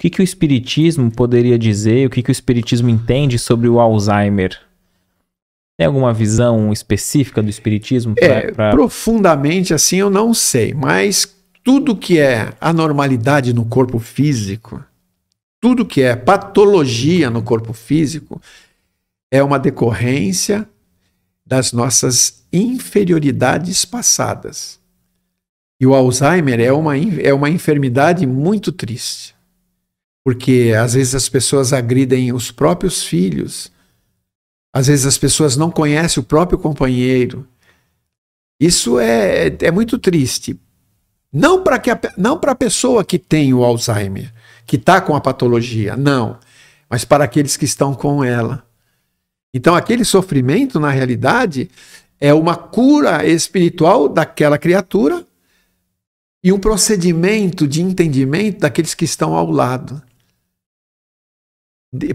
que, que o Espiritismo poderia dizer, o que, que o Espiritismo entende sobre o Alzheimer? Tem alguma visão específica do Espiritismo? Pra, é, pra... Profundamente assim eu não sei, mas tudo que é anormalidade no corpo físico, tudo que é patologia no corpo físico, é uma decorrência das nossas inferioridades passadas. E o Alzheimer é uma, é uma enfermidade muito triste porque às vezes as pessoas agridem os próprios filhos, às vezes as pessoas não conhecem o próprio companheiro. Isso é, é, é muito triste. Não para a, a pessoa que tem o Alzheimer, que está com a patologia, não. Mas para aqueles que estão com ela. Então, aquele sofrimento, na realidade, é uma cura espiritual daquela criatura e um procedimento de entendimento daqueles que estão ao lado.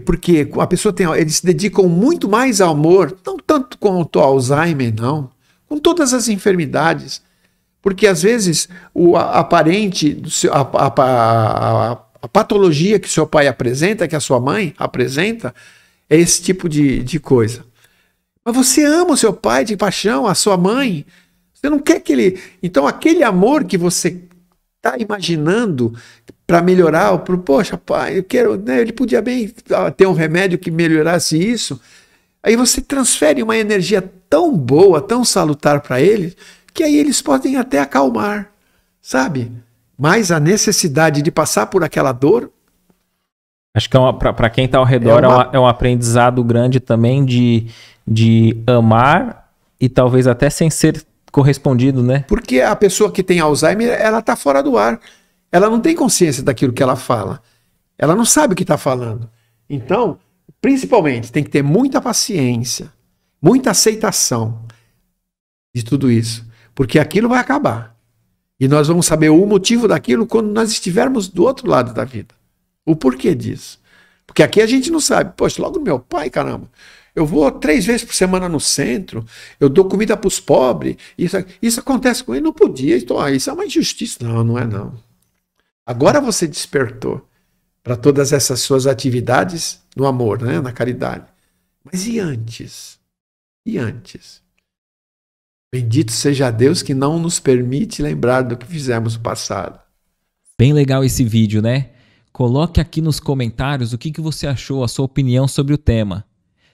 Porque a pessoa tem, eles se dedicam muito mais ao amor, não tanto quanto ao Alzheimer, não, com todas as enfermidades. Porque às vezes o aparente, a, a, a, a patologia que seu pai apresenta, que a sua mãe apresenta, é esse tipo de, de coisa. Mas você ama o seu pai de paixão, a sua mãe. Você não quer que ele. Então, aquele amor que você está imaginando para melhorar, pro, poxa, pai, eu quero, né, ele podia bem ter um remédio que melhorasse isso. Aí você transfere uma energia tão boa, tão salutar para eles, que aí eles podem até acalmar, sabe? Mas a necessidade de passar por aquela dor. Acho que é para quem está ao redor é, é, uma... é, um aprendizado grande também de, de amar e talvez até sem ser correspondido, né? Porque a pessoa que tem Alzheimer, ela está fora do ar. Ela não tem consciência daquilo que ela fala. Ela não sabe o que está falando. Então, principalmente, tem que ter muita paciência, muita aceitação de tudo isso, porque aquilo vai acabar. E nós vamos saber o motivo daquilo quando nós estivermos do outro lado da vida. O porquê disso. Porque aqui a gente não sabe. Poxa, logo meu pai, caramba. Eu vou três vezes por semana no centro, eu dou comida para os pobres. Isso, isso acontece com ele. Não podia. Então, ah, isso é uma injustiça. Não, não é não. Agora você despertou para todas essas suas atividades no amor, né? na caridade. Mas e antes? E antes? Bendito seja Deus que não nos permite lembrar do que fizemos no passado. Bem legal esse vídeo, né? Coloque aqui nos comentários o que, que você achou, a sua opinião sobre o tema.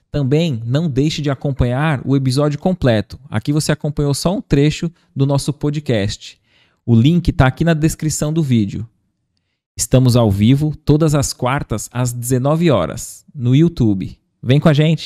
Também não deixe de acompanhar o episódio completo. Aqui você acompanhou só um trecho do nosso podcast. O link está aqui na descrição do vídeo. Estamos ao vivo todas as quartas às 19 horas no YouTube. Vem com a gente!